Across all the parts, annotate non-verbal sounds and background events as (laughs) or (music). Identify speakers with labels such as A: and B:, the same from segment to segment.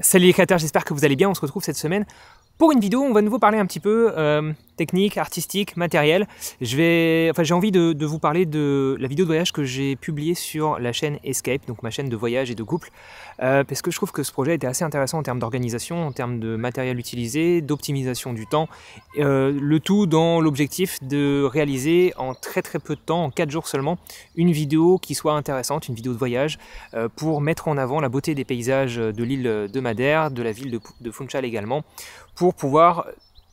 A: Salut les créateurs, j'espère que vous allez bien. On se retrouve cette semaine pour une vidéo, on va nouveau parler un petit peu euh, technique, artistique, matériel. Je vais, enfin, j'ai envie de, vous parler de la vidéo de voyage que j'ai publiée sur la chaîne Escape, donc ma chaîne de voyage et de couple, euh, parce que je trouve que ce projet était assez intéressant en termes d'organisation, en termes de matériel utilisé, d'optimisation du temps, euh, le tout dans l'objectif de réaliser en très très peu de temps, en 4 jours seulement, une vidéo qui soit intéressante, une vidéo de voyage, pour mettre en avant la beauté des paysages de l'île de Madère, de la ville de Funchal également, pour pouvoir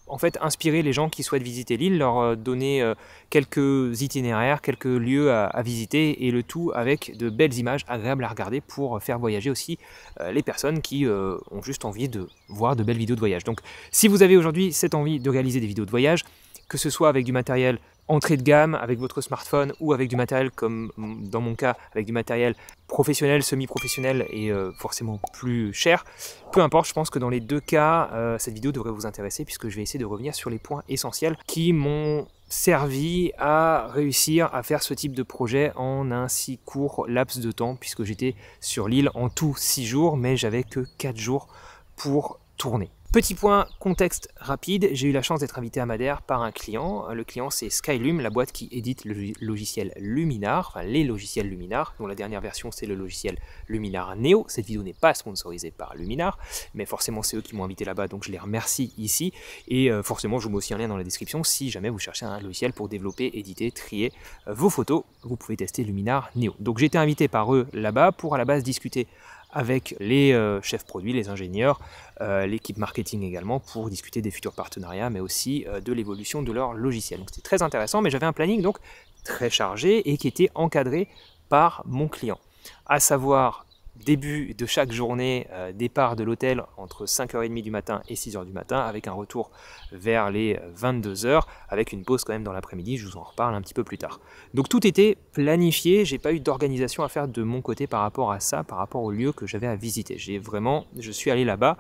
A: en fait inspirer les gens qui souhaitent visiter l'île, leur euh, donner euh, quelques itinéraires, quelques lieux à, visiter et le tout avec de belles images agréables à regarder pour faire voyager aussi euh, les personnes qui ont juste envie de voir de belles vidéos de voyage. Donc si vous avez aujourd'hui cette envie de réaliser des vidéos de voyage, que ce soit avec du matériel entrée de gamme avec votre smartphone ou avec du matériel comme dans mon cas avec du matériel professionnel, semi-professionnel et euh, forcément plus cher. Peu importe, je pense que dans les deux cas, euh, cette vidéo devrait vous intéresser puisque je vais essayer de revenir sur les points essentiels qui m'ont servi à réussir à faire ce type de projet en un si court laps de temps puisque j'étais sur l'île en tout 6 jours mais j'avais que 4 jours pour tourner. Petit point contexte rapide, j'ai eu la chance d'être invité à Madère par un client. Le client c'est Skylum, la boîte qui édite le logiciel Luminar, enfin les logiciels Luminar, dont la dernière version c'est le logiciel Luminar Neo. Cette vidéo n'est pas sponsorisée par Luminar, mais forcément c'est eux qui m'ont invité là-bas, donc je les remercie ici. Et euh, forcément je vous mets aussi un lien dans la description si jamais vous cherchez un logiciel pour développer, éditer, trier vos photos, vous pouvez tester Luminar Neo. Donc j'ai été invité par eux là-bas pour à la base discuter avec les euh, chefs produits, les ingénieurs, euh, l'équipe marketing également, pour discuter des futurs partenariats, mais aussi euh, de l'évolution de leur logiciel. Donc c'était très intéressant, mais j'avais un planning donc très chargé et qui était encadré par mon client. À savoir début de chaque journée, euh, départ de l'hôtel entre 5h30 du matin et 6h du matin, avec un retour vers les 22h, avec une pause quand même dans l'après-midi, je vous en reparle un petit peu plus tard. Donc tout était planifié, j'ai pas eu d'organisation à faire de mon côté par rapport à ça, par rapport au lieu que j'avais à visiter. J'ai vraiment, je suis allé là-bas,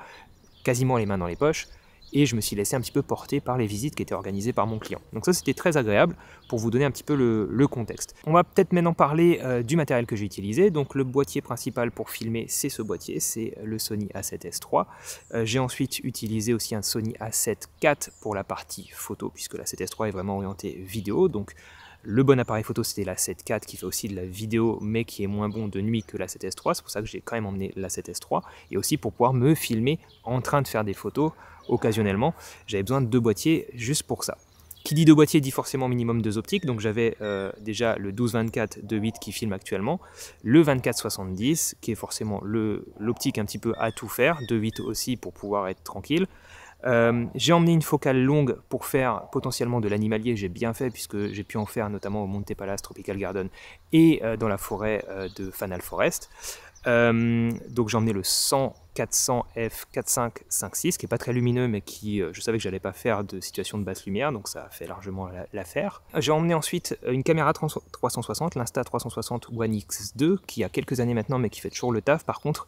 A: quasiment les mains dans les poches, et je me suis laissé un petit peu porter par les visites qui étaient organisées par mon client. Donc ça c'était très agréable pour vous donner un petit peu le, contexte. On va peut-être maintenant parler euh, du matériel que j'ai utilisé. Donc le boîtier principal pour filmer c'est ce boîtier, c'est le Sony A7S3. Euh, j'ai ensuite utilisé aussi un Sony A7 IV pour la partie photo puisque la 7S3 est vraiment orientée vidéo. Donc le bon appareil photo, c'était la 7 IV qui fait aussi de la vidéo, mais qui est moins bon de nuit que la 7S3. C'est pour ça que j'ai quand même emmené la 7S3. Et aussi pour pouvoir me filmer en train de faire des photos occasionnellement, j'avais besoin de deux boîtiers juste pour ça. Qui dit deux boîtiers dit forcément minimum deux optiques, donc j'avais euh, déjà le 12-24 2.8 qui filme actuellement, le 24-70 qui est forcément l'optique un petit peu à tout faire, 8 aussi pour pouvoir être tranquille. Euh, j'ai emmené une focale longue pour faire potentiellement de l'animalier, j'ai bien fait puisque j'ai pu en faire notamment au Monte Palace Tropical Garden et euh, dans la forêt de Fanal Forest. Euh, donc j'ai emmené le 100 400F 4556 qui est pas très lumineux mais qui euh, je savais que j'allais pas faire de situation de basse lumière donc ça a fait largement l'affaire. Euh, j'ai emmené ensuite une caméra 360, l'Insta 360 One X2 qui a quelques années maintenant mais qui fait toujours le taf. Par contre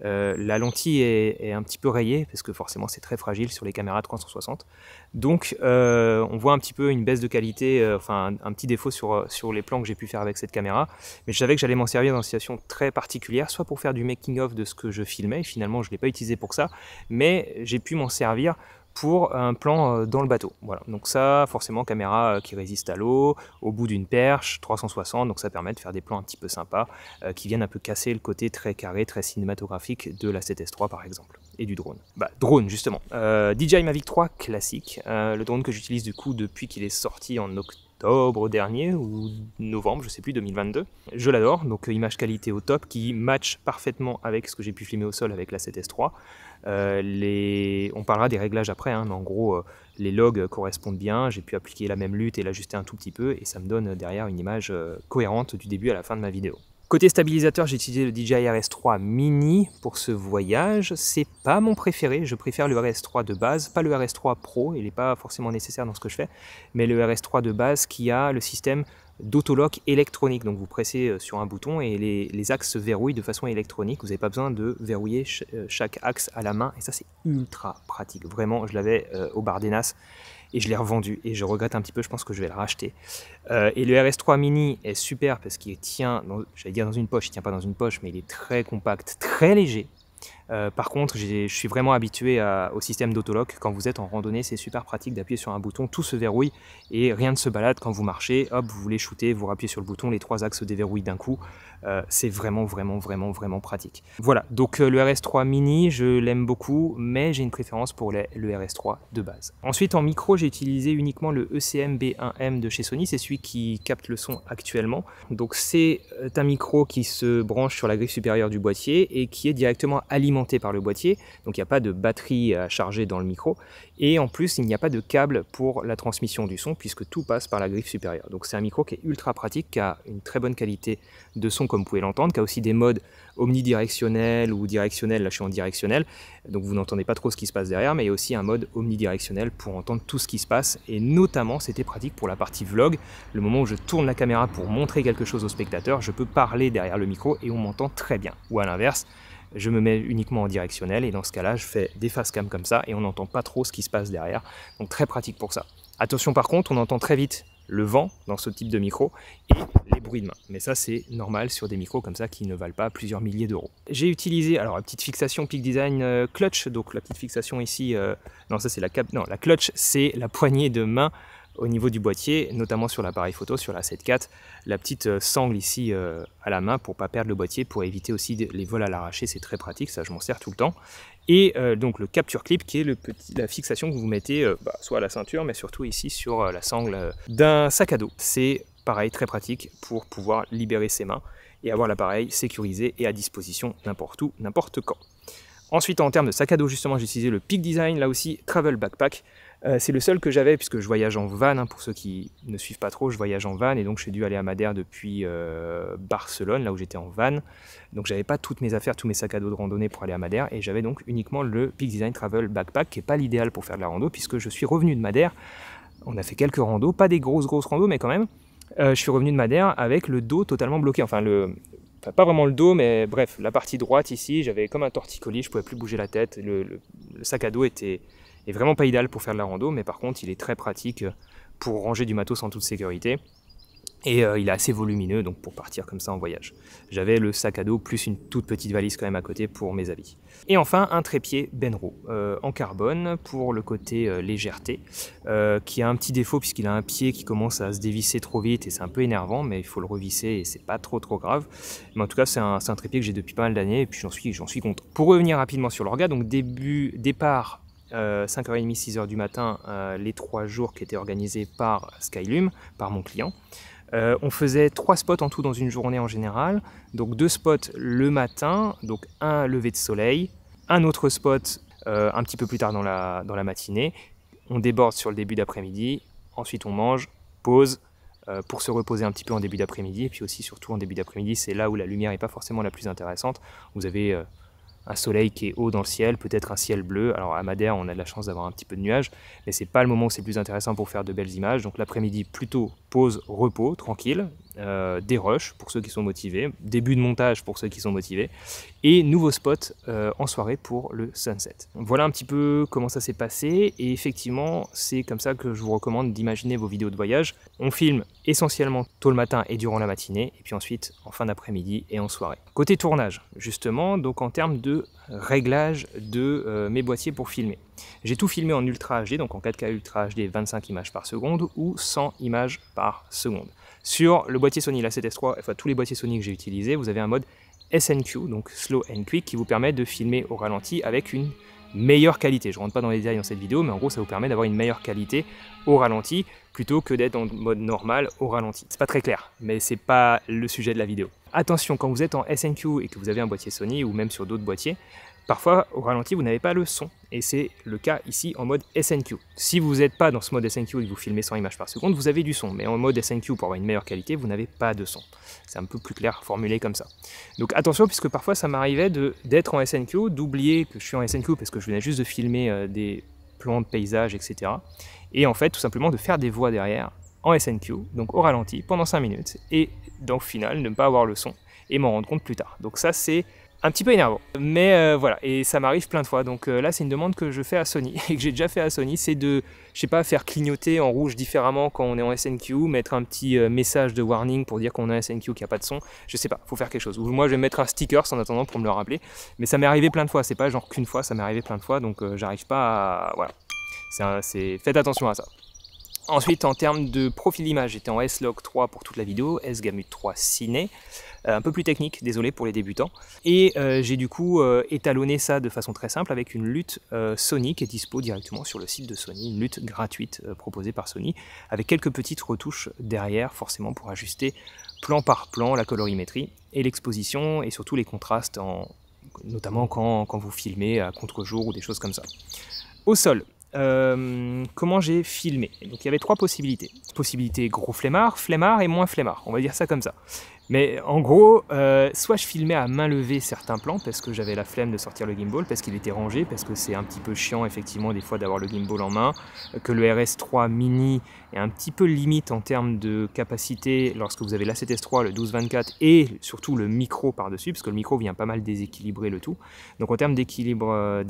A: la lentille est, un petit peu rayée parce que forcément c'est très fragile sur les caméras 360. Donc on voit un petit peu une baisse de qualité, enfin un, un, petit défaut sur, sur les plans que j'ai pu faire avec cette caméra mais je savais que j'allais m'en servir dans une situation très particulière soit pour faire du making-of de ce que je filmais, finalement je ne l'ai pas utilisé pour ça, mais j'ai pu m'en servir pour un plan euh, dans le bateau. Voilà. Donc ça, forcément, caméra euh, qui résiste à l'eau, au bout d'une perche, 360, donc ça permet de faire des plans un petit peu sympas, euh, qui viennent un peu casser le côté très carré, très cinématographique de la 7S 3 par exemple, et du drone. Bah, drone justement. Euh, DJI Mavic 3 classique, le drone que j'utilise du coup depuis qu'il est sorti en octobre octobre dernier ou novembre, je sais plus, 2022. Je l'adore, donc euh, image qualité au top qui match parfaitement avec ce que j'ai pu filmer au sol avec la 7S3. Euh, on parlera des réglages après, hein, mais en gros, euh, les logs correspondent bien. J'ai pu appliquer la même lutte et l'ajuster un tout petit peu, et ça me donne derrière une image cohérente du début à la fin de ma vidéo. Côté stabilisateur, j'ai utilisé le DJI RS3 Mini pour ce voyage. C'est pas mon préféré, je préfère le RS3 de base, pas le RS3 Pro, il n'est pas forcément nécessaire dans ce que je fais, mais le RS3 de base qui a le système d'autolock électronique. Donc vous pressez euh, sur un bouton et les, axes se verrouillent de façon électronique. Vous n'avez pas besoin de verrouiller euh, chaque axe à la main et ça c'est ultra pratique. Vraiment, je l'avais bar euh, au nas et je l'ai revendu et je regrette un petit peu, je pense que je vais le racheter. Euh, et le RS3 Mini est super parce qu'il tient, j'allais dire dans une poche, il tient pas dans une poche, mais il est très compact, très léger. Euh, par contre, je suis vraiment habitué au système d'autolock. Quand vous êtes en randonnée, c'est super pratique d'appuyer sur un bouton, tout se verrouille et rien ne se balade. Quand vous marchez, hop, vous voulez shooter, vous appuyez sur le bouton, les trois axes se déverrouillent d'un coup. Euh, c'est vraiment, vraiment, vraiment, vraiment pratique. Voilà, donc euh, le RS3 mini, je l'aime beaucoup, mais j'ai une préférence pour le RS3 de base. Ensuite, en micro, j'ai utilisé uniquement le ECM B1M de chez Sony, c'est celui qui capte le son actuellement. Donc c'est un micro qui se branche sur la griffe supérieure du boîtier et qui est directement alimenté par le boîtier, donc il n'y a pas de batterie euh, à charger dans le micro, et en plus il n'y a pas de câble pour la transmission du son puisque tout passe par la griffe supérieure. Donc c'est un micro qui est ultra pratique, qui a une très bonne qualité de son comme vous pouvez l'entendre, qui a aussi des modes omnidirectionnels ou directionnels, là je suis en directionnel, donc vous n'entendez pas trop ce qui se passe derrière, mais il y a aussi un mode omnidirectionnel pour entendre tout ce qui se passe, et notamment c'était pratique pour la partie vlog, le moment où je tourne la caméra pour montrer quelque chose au spectateur, je peux parler derrière le micro et on m'entend très bien. Ou à l'inverse, je me mets uniquement en directionnel et dans ce cas-là, je fais des face cam comme ça et on n'entend pas trop ce qui se passe derrière. Donc très pratique pour ça. Attention par contre, on entend très vite le vent dans ce type de micro et les bruits de main. Mais ça, c'est normal sur des micros comme ça qui ne valent pas plusieurs milliers d'euros. J'ai utilisé alors la petite fixation Peak Design euh, Clutch, donc la petite fixation ici. Euh, non, ça c'est la cap. Non, la clutch, c'est la poignée de main au niveau du boîtier, notamment sur l'appareil photo, sur la 7.4, la petite euh, sangle ici euh, à la main pour pas perdre le boîtier, pour éviter aussi les vols à l'arraché, c'est très pratique, ça je m'en sers tout le temps. Et euh, donc le capture clip qui est le petit, la fixation que vous mettez bah, soit à la ceinture, mais surtout ici sur la sangle d'un sac à dos. C'est pareil, très pratique pour pouvoir libérer ses mains et avoir l'appareil sécurisé et à disposition n'importe où, n'importe quand. Ensuite, en termes de sac à dos, justement, j'ai utilisé le Peak Design, là aussi, Travel Backpack. Euh, c'est le seul que j'avais puisque je voyage en van. Hein, pour ceux qui ne suivent pas trop, je voyage en van et donc j'ai dû aller à Madère depuis euh, Barcelone, là où j'étais en van. Donc j'avais pas toutes mes affaires, tous mes sacs à dos de randonnée pour aller à Madère et j'avais donc uniquement le Peak Design Travel Backpack qui est pas l'idéal pour faire de la rando puisque je suis revenu de Madère. On a fait quelques randos, pas des grosses grosses randos mais quand même. Euh, je suis revenu de Madère avec le dos totalement bloqué. Enfin le, pas vraiment le dos, mais bref, la partie droite ici, j'avais comme un torticolis, je pouvais plus bouger la tête, le sac à dos était est vraiment pas idéal pour faire de la rando, mais par contre il est très pratique euh, pour ranger du matos en toute sécurité. Et euh, il est assez volumineux, donc pour partir comme ça en voyage. J'avais le sac à dos plus une toute petite valise quand même à côté pour mes habits. Et enfin un trépied Benro euh, en carbone pour le côté légèreté, qui a un petit défaut puisqu'il a un pied qui commence à se dévisser trop vite et c'est un peu énervant, mais il faut le revisser et c'est pas trop trop grave. Mais en tout cas c'est un, trépied que j'ai depuis pas mal d'années et puis j'en suis j'en suis content. Pour revenir rapidement sur l'orga, donc début départ 5h30, 6h euh, du matin, euh, les trois jours qui étaient organisés par Skylum, par mon client. Euh, on faisait trois spots en tout dans une journée en général. Donc deux spots le matin, donc un lever de soleil, un autre spot un petit peu plus tard dans la, dans la matinée. On déborde sur le début d'après-midi, ensuite on mange, pause, pour se reposer un petit peu en début d'après-midi. Et puis aussi, surtout en début d'après-midi, c'est là où la lumière n'est pas forcément la plus intéressante. Vous avez un soleil qui est haut dans le ciel, peut-être un ciel bleu. Alors à Madère, on a de la chance d'avoir un petit peu de nuages, mais c'est pas le moment où c'est le plus intéressant pour faire de belles images. Donc l'après-midi, plutôt pause, repos, tranquille, euh, des rushs pour ceux qui sont motivés, début de montage pour ceux qui sont motivés, et nouveaux spot euh, en soirée pour le sunset. Voilà un petit peu comment ça s'est passé, et effectivement, c'est comme ça que je vous recommande d'imaginer vos vidéos de voyage. On filme essentiellement tôt le matin et durant la matinée, et puis ensuite en fin d'après-midi et en soirée. Côté tournage, justement, donc en termes de réglage de euh, mes boîtiers pour filmer. J'ai tout filmé en Ultra HD, donc en 4K Ultra HD 25 images par seconde ou 100 images par seconde. Sur le boîtier Sony, la s 3 enfin tous les boîtiers Sony que j'ai utilisés, vous avez un mode SNQ, donc Slow and Quick, qui vous permet de filmer au ralenti avec une meilleure qualité. Je ne rentre pas dans les détails dans cette vidéo, mais en gros, ça vous permet d'avoir une meilleure qualité au ralenti plutôt que d'être en mode normal au ralenti. C'est pas très clair, mais c'est pas le sujet de la vidéo. Attention, quand vous êtes en SNQ et que vous avez un boîtier Sony ou même sur d'autres boîtiers, Parfois, au ralenti, vous n'avez pas le son, et c'est le cas ici en mode SNQ. Si vous n'êtes pas dans ce mode SNQ et que vous filmez 100 images par seconde, vous avez du son, mais en mode SNQ, pour avoir une meilleure qualité, vous n'avez pas de son. C'est un peu plus clair formulé comme ça. Donc attention, puisque parfois ça m'arrivait d'être en SNQ, d'oublier que je suis en SNQ parce que je venais juste de filmer euh, des plans de paysages, etc. Et en fait, tout simplement de faire des voix derrière en SNQ, donc au ralenti, pendant 5 minutes, et donc le final, ne pas avoir le son et m'en rendre compte plus tard. Donc ça, c'est un petit peu énervant. Mais euh, voilà, et ça m'arrive plein de fois. Donc euh, là, c'est une demande que je fais à Sony (laughs) et que j'ai déjà fait à Sony, c'est de, je sais pas, faire clignoter en rouge différemment quand on est en SNQ, mettre un petit euh, message de warning pour dire qu'on est en SNQ qui a pas de son. Je sais pas, faut faire quelque chose. Ou moi, je vais mettre un sticker en attendant pour me le rappeler. Mais ça m'est arrivé plein de fois. C'est pas genre qu'une fois, ça m'est arrivé plein de fois. Donc j'arrive pas à, voilà. C'est, faites attention à ça. Ensuite, en termes de profil image, j'étais en S-Log 3 pour toute la vidéo, S-Gamut 3 Ciné. Euh, un peu plus technique, désolé pour les débutants. Et euh, j'ai du coup euh, étalonné ça de façon très simple avec une lutte Sony qui est dispo directement sur le site de Sony, une lutte gratuite proposée par Sony, avec quelques petites retouches derrière, forcément pour ajuster plan par plan la colorimétrie et l'exposition et surtout les contrastes, notamment quand, vous filmez à contre-jour ou des choses comme ça. Au sol, comment j'ai filmé. Donc il y avait trois possibilités. Possibilité gros flemmard, flemmard et moins flemmard, on va dire ça comme ça. Mais en gros, euh, soit je filmais à main levée certains plans parce que j'avais la flemme de sortir le gimbal, parce qu'il était rangé, parce que c'est un petit peu chiant effectivement des fois d'avoir le gimbal en main, que le RS3 mini est un petit peu limite en termes de capacité lorsque vous avez la s 3 le 12-24 et surtout le micro par-dessus, parce que le micro vient pas mal déséquilibrer le tout. Donc en termes d'équilibre euh,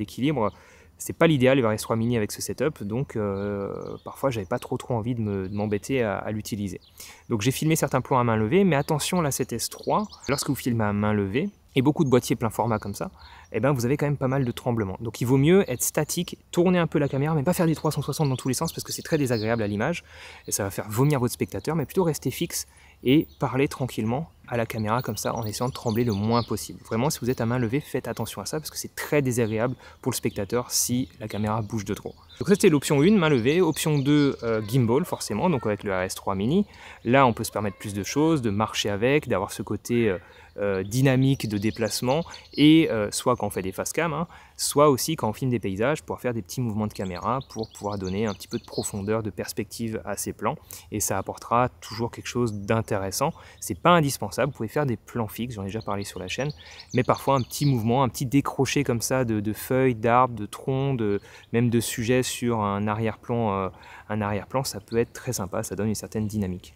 A: c'est pas l'idéal le S3 mini avec ce setup, donc euh, parfois j'avais pas trop trop envie de m'embêter à, l'utiliser. Donc j'ai filmé certains plans à main levée, mais attention là cette S3, lorsque vous filmez à main levée, et beaucoup de boîtiers plein format comme ça, eh ben vous avez quand même pas mal de tremblements. Donc il vaut mieux être statique, tourner un peu la caméra, mais pas faire des 360 dans tous les sens parce que c'est très désagréable à l'image, et ça va faire vomir votre spectateur, mais plutôt rester fixe et parler tranquillement à la caméra comme ça en essayant de trembler le moins possible. Vraiment, si vous êtes à main levée, faites attention à ça parce que c'est très désagréable pour le spectateur si la caméra bouge de trop. Donc ça c'était l'option 1, main levée. Option 2, euh, gimbal forcément, donc avec le RS3 mini. Là on peut se permettre plus de choses, de marcher avec, d'avoir ce côté euh, euh, dynamique de déplacement, et euh, soit quand on fait des face cam, hein, soit aussi quand on filme des paysages pour faire des petits mouvements de caméra pour pouvoir donner un petit peu de profondeur, de perspective à ces plans, et ça apportera toujours quelque chose d'intéressant. C'est pas indispensable, vous pouvez faire des plans fixes, j'en ai déjà parlé sur la chaîne, mais parfois un petit mouvement, un petit décroché comme ça de, feuilles, d'arbres, de troncs, même de sujets sur un arrière-plan, euh, un arrière-plan, ça peut être très sympa, ça donne une certaine dynamique.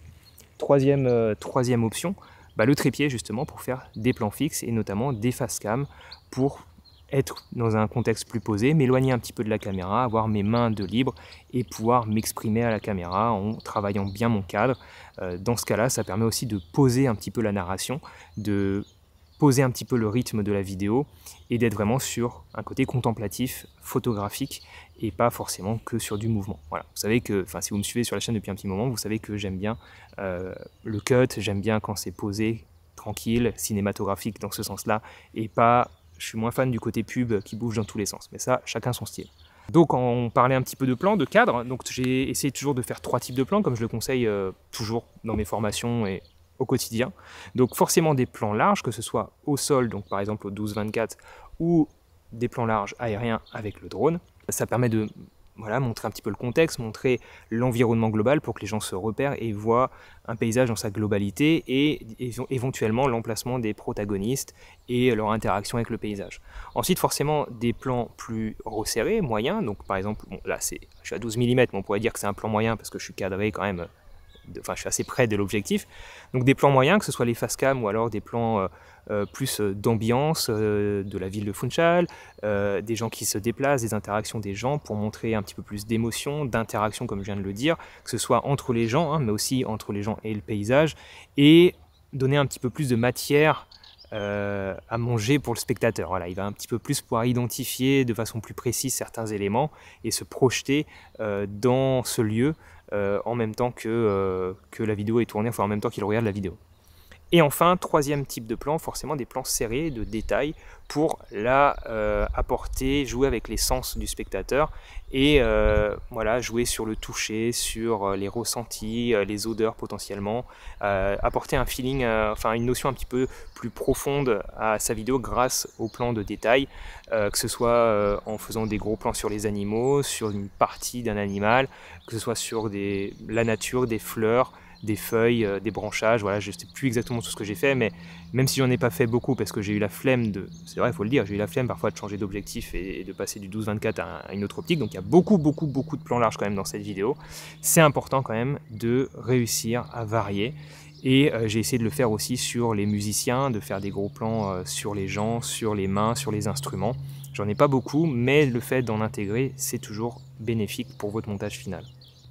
A: troisième option, bah, le trépied justement pour faire des plans fixes et notamment des face cam pour être dans un contexte plus posé, m'éloigner un petit peu de la caméra, avoir mes mains de libre et pouvoir m'exprimer à la caméra en travaillant bien mon cadre. Euh, dans ce cas-là, ça permet aussi de poser un petit peu la narration, de poser un petit peu le rythme de la vidéo et d'être vraiment sur un côté contemplatif, photographique et pas forcément que sur du mouvement. Voilà, vous savez que, enfin si vous me suivez sur la chaîne depuis un petit moment, vous savez que j'aime bien euh, le cut, j'aime bien quand c'est posé, tranquille, cinématographique dans ce sens-là et pas, je suis moins fan du côté pub qui bouge dans tous les sens. Mais ça, chacun son style. Donc on parlait un petit peu de plans, de cadre donc j'ai essayé toujours de faire trois types de plans comme je le conseille euh, toujours dans mes formations et au quotidien. Donc forcément des plans larges, que ce soit au sol, donc par exemple au 12-24, ou des plans larges aériens avec le drone. Ça permet de voilà, montrer un petit peu le contexte, montrer l'environnement global pour que les gens se repèrent et voient un paysage dans sa globalité et éventuellement l'emplacement des protagonistes et leur interaction avec le paysage. Ensuite, forcément, des plans plus resserrés, moyens. Donc, par exemple, là c'est je suis à 12 mm, on pourrait dire que c'est un plan moyen parce que je suis cadré quand même je suis assez près de l'objectif. Donc des plans moyens, que ce soit les face cam ou alors des plans euh, euh, plus euh, d'ambiance de la ville de Funchal, des gens qui se déplacent, des interactions des gens pour montrer un petit peu plus d'émotion, d'interaction comme je viens de le dire, que ce soit entre les gens, hein, mais aussi entre les gens et le paysage, et donner un petit peu plus de matière à manger pour le spectateur. Voilà, il va un petit peu plus pouvoir identifier de façon plus précise certains éléments et se projeter dans ce lieu euh, en même temps que, euh, que la vidéo est tournée, enfin en même temps qu'il regarde la vidéo. Et enfin, troisième type de plan, forcément des plans serrés de détails pour la euh, apporter, jouer avec les sens du spectateur et euh, voilà jouer sur le toucher, sur euh, les ressentis, les odeurs potentiellement, apporter un feeling, enfin une notion un petit peu plus profonde à sa vidéo grâce aux plans de détail, que ce soit en faisant des gros plans sur les animaux, sur une partie d'un animal, que ce soit sur la nature, des fleurs des feuilles, euh, des branchages. Voilà, je ne sais plus exactement tout ce que j'ai fait, mais même si j'en ai pas fait beaucoup parce que j'ai eu la flemme de, c'est vrai, il faut le dire, j'ai eu la flemme parfois de changer d'objectif et, de passer du 12-24 à, une autre optique. Donc il y a beaucoup, beaucoup, beaucoup de plans larges quand même dans cette vidéo. C'est important quand même de réussir à varier. Et euh, j'ai essayé de le faire aussi sur les musiciens, de faire des gros plans euh, sur les gens, sur les mains, sur les instruments. J'en ai pas beaucoup, mais le fait d'en intégrer, c'est toujours bénéfique pour votre montage final.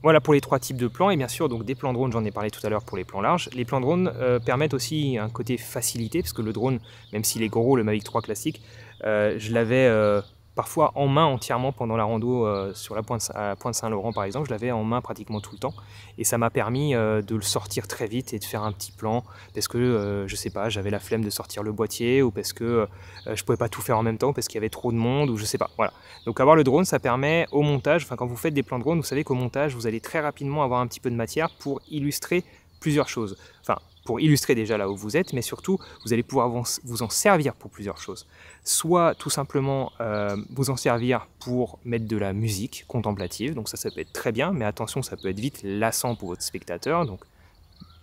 A: Voilà pour les trois types de plans, et bien sûr, donc des plans drones, j'en ai parlé tout à l'heure pour les plans larges. Les plans drones euh, permettent aussi un côté facilité, parce que le drone, même s'il est gros, le Mavic 3 classique, euh, je l'avais euh, parfois en main entièrement pendant la rando euh, sur la pointe, Saint-Laurent par exemple, je l'avais en main pratiquement tout le temps et ça m'a permis euh, de le sortir très vite et de faire un petit plan parce que euh, je sais pas, j'avais la flemme de sortir le boîtier ou parce que je pouvais pas tout faire en même temps parce qu'il y avait trop de monde ou je sais pas, voilà. Donc avoir le drone ça permet au montage, enfin quand vous faites des plans de drone, vous savez qu'au montage vous allez très rapidement avoir un petit peu de matière pour illustrer plusieurs choses. Enfin, illustrer déjà là où vous êtes, mais surtout, vous allez pouvoir vous en servir pour plusieurs choses. Soit tout simplement euh, vous en servir pour mettre de la musique contemplative, donc ça, ça peut être très bien, mais attention, ça peut être vite lassant pour votre spectateur, donc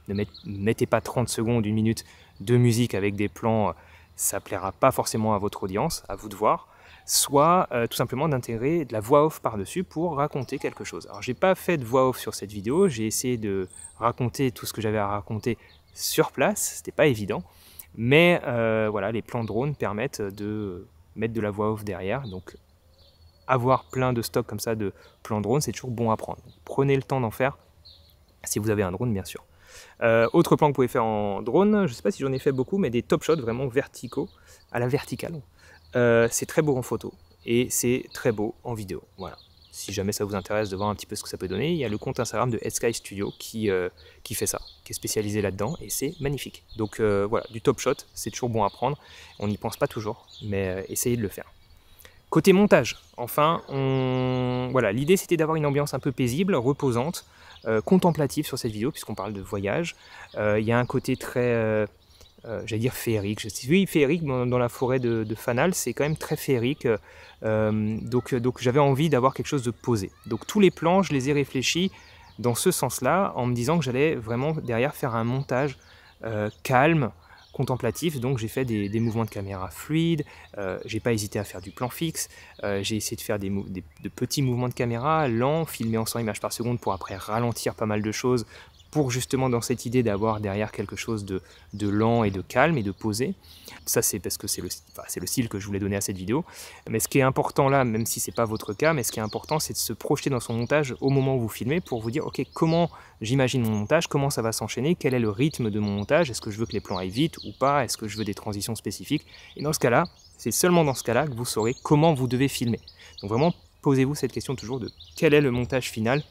A: ne mettez pas 30 secondes, une minute de musique avec des plans, euh, ça plaira pas forcément à votre audience, à vous de voir soit euh, tout simplement d'intégrer de la voix off par-dessus pour raconter quelque chose. Alors j'ai pas fait de voix off sur cette vidéo, j'ai essayé de raconter tout ce que j'avais à raconter sur place, c'était pas évident. Mais euh, voilà, les plans drones permettent de mettre de la voix off derrière. Donc avoir plein de stocks comme ça de plans drones, c'est toujours bon à prendre. Prenez le temps d'en faire, si vous avez un drone bien sûr. Euh, autre plan que vous pouvez faire en drone, je ne sais pas si j'en ai fait beaucoup, mais des top shots vraiment verticaux, à la verticale. Euh, c'est très beau en photo et c'est très beau en vidéo. Voilà si jamais ça vous intéresse de voir un petit peu ce que ça peut donner, il y a le compte Instagram de Sky Studio qui, euh, qui fait ça, qui est spécialisé là-dedans et c'est magnifique. Donc euh, voilà, du top shot, c'est toujours bon à prendre. On n'y pense pas toujours, mais euh, essayez de le faire. Côté montage, enfin, on... voilà, l'idée c'était d'avoir une ambiance un peu paisible, reposante, contemplative sur cette vidéo puisqu'on parle de voyage. Il y a un côté très euh, j'allais dire féerique. Je oui, féerique dans, la forêt de, Fanal, c'est quand même très féerique. Euh, euh, donc, j'avais envie d'avoir quelque chose de posé. Donc tous les plans, je les ai réfléchis dans ce sens-là, en me disant que j'allais vraiment derrière faire un montage calme, contemplatif. Donc j'ai fait des, des, mouvements de caméra fluides, j'ai pas hésité à faire du plan fixe, j'ai essayé de faire des, de petits mouvements de caméra lents, filmés en 100 images par seconde pour après ralentir pas mal de choses pour justement dans cette idée d'avoir derrière quelque chose de, lent et de calme et de posé. Ça, c'est parce que c'est le, le, style que je voulais donner à cette vidéo. Mais ce qui est important là, même si c'est pas votre cas, mais ce qui est important, c'est de se projeter dans son montage au moment où vous filmez pour vous dire, ok, comment j'imagine mon montage, comment ça va s'enchaîner, quel est le rythme de mon montage, est-ce que je veux que les plans aillent vite ou pas, est-ce que je veux des transitions spécifiques. Et dans ce cas-là, c'est seulement dans ce cas-là que vous saurez comment vous devez filmer. Donc vraiment, posez-vous cette question toujours de quel est le montage final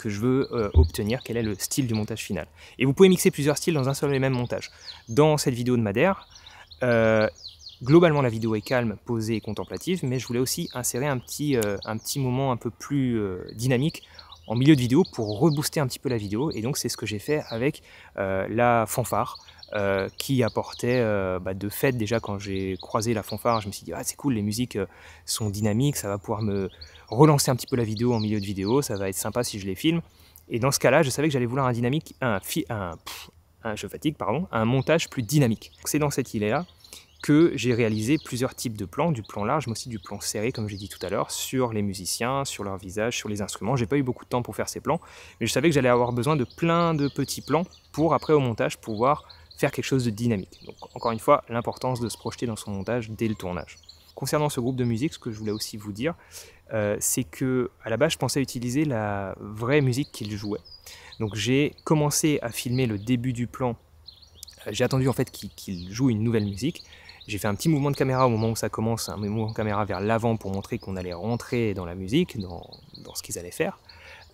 A: que je veux euh, obtenir, quel est le style du montage final. Et vous pouvez mixer plusieurs styles dans un seul et même montage. Dans cette vidéo de Madère, euh, globalement la vidéo est calme, posée et contemplative, mais je voulais aussi insérer un petit, euh, un petit moment un peu plus dynamique en milieu de vidéo pour rebooster un petit peu la vidéo, et donc c'est ce que j'ai fait avec la fanfare, euh, qui apportait euh, bah, de fait déjà quand j'ai croisé la fanfare, je me suis dit ah c'est cool, les musiques euh, sont dynamiques, ça va pouvoir me relancer un petit peu la vidéo en milieu de vidéo, ça va être sympa si je les filme. Et dans ce cas-là, je savais que j'allais vouloir un dynamique, un, je fatigue pardon, un montage plus dynamique. C'est dans cette idée là que j'ai réalisé plusieurs types de plans, du plan large, mais aussi du plan serré, comme j'ai dit tout à l'heure, sur les musiciens, sur leur visage, sur les instruments. J'ai pas eu beaucoup de temps pour faire ces plans, mais je savais que j'allais avoir besoin de plein de petits plans pour après au montage pouvoir faire quelque chose de dynamique. Donc encore une fois, l'importance de se projeter dans son montage dès le tournage. Concernant ce groupe de musique, ce que je voulais aussi vous dire, euh, c'est que à la base, je pensais utiliser la vraie musique qu'ils jouaient. Donc j'ai commencé à filmer le début du plan. Euh, j'ai attendu en fait qu'il une nouvelle musique. J'ai fait un petit mouvement de caméra au moment où ça commence, un mouvement de caméra vers l'avant pour montrer qu'on allait rentrer dans la musique, dans ce qu'ils allaient faire.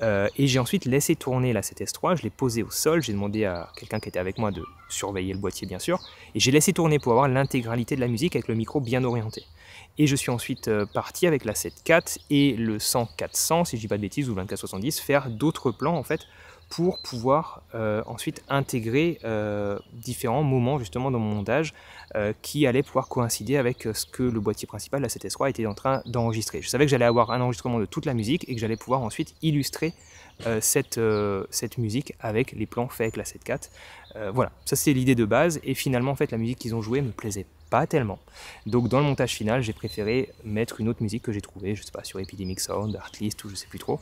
A: Euh, et j'ai ensuite laissé tourner la 7 s 3 je l'ai posé au sol, j'ai demandé à quelqu'un qui était avec moi de surveiller le boîtier bien sûr, et j'ai laissé tourner pour avoir l'intégralité de la musique avec le micro bien orienté. Et je suis ensuite euh, parti avec la 7.4 et le 100-400, si je dis pas de bêtises, ou 24-70, faire d'autres plans en fait, pour pouvoir euh, ensuite intégrer euh, différents moments justement dans mon montage euh, qui allaient pouvoir coïncider avec ce que le boîtier principal, la 7S 3 était en train d'enregistrer. Je savais que j'allais avoir un enregistrement de toute la musique et que j'allais pouvoir ensuite illustrer cette, cette musique avec les plans faits avec la 7-4. voilà, ça c'est l'idée de base et finalement en fait la musique qu'ils ont jouée me plaisait pas tellement. Donc dans le montage final, j'ai préféré mettre une autre musique que j'ai trouvée, je sais pas, sur Epidemic Sound, Artlist ou je sais plus trop,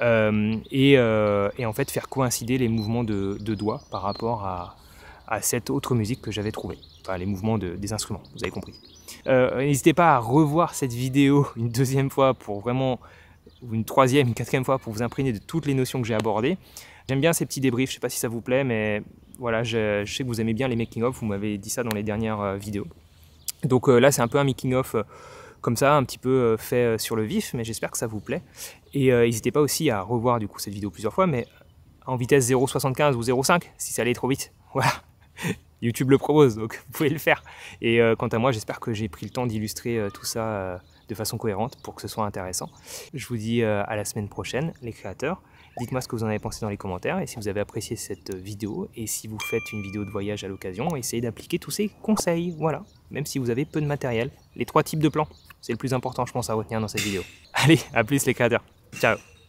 A: euh, euh, et, en fait faire coïncider les mouvements de, doigts par rapport à, cette autre musique que j'avais trouvée, enfin les mouvements des instruments, vous avez compris. Euh, n'hésitez pas à revoir cette vidéo (laughs) une deuxième fois pour vraiment, ou une troisième, une quatrième fois pour vous imprégner de toutes les notions que j'ai abordées. J'aime bien ces petits débriefs, je sais pas si ça vous plaît, mais voilà, je, sais que vous aimez bien les making-of, vous m'avez dit ça dans les dernières euh, vidéos. Donc euh, là, c'est un peu un making off euh, comme ça, un petit peu fait sur le vif, mais j'espère que ça vous plaît. Et n'hésitez pas aussi à revoir du coup cette vidéo plusieurs fois, mais en vitesse 0.75 ou 0.5 si ça allait trop vite. (laughs) Voilà. YouTube le propose, donc vous pouvez le faire. Et quant à moi, j'espère que j'ai pris le temps d'illustrer tout ça de façon cohérente pour que ce soit intéressant. Je vous dis à la semaine prochaine, les créateurs. Dites-moi ce que vous en avez pensé dans les commentaires et si vous avez apprécié cette vidéo. Et si vous faites une vidéo de voyage à l'occasion, essayez d'appliquer tous ces conseils. Voilà, même si vous avez peu de matériel. Les trois types de plans, c'est le plus important, je pense, à retenir dans cette vidéo. Allez, à plus les créateurs. Ciao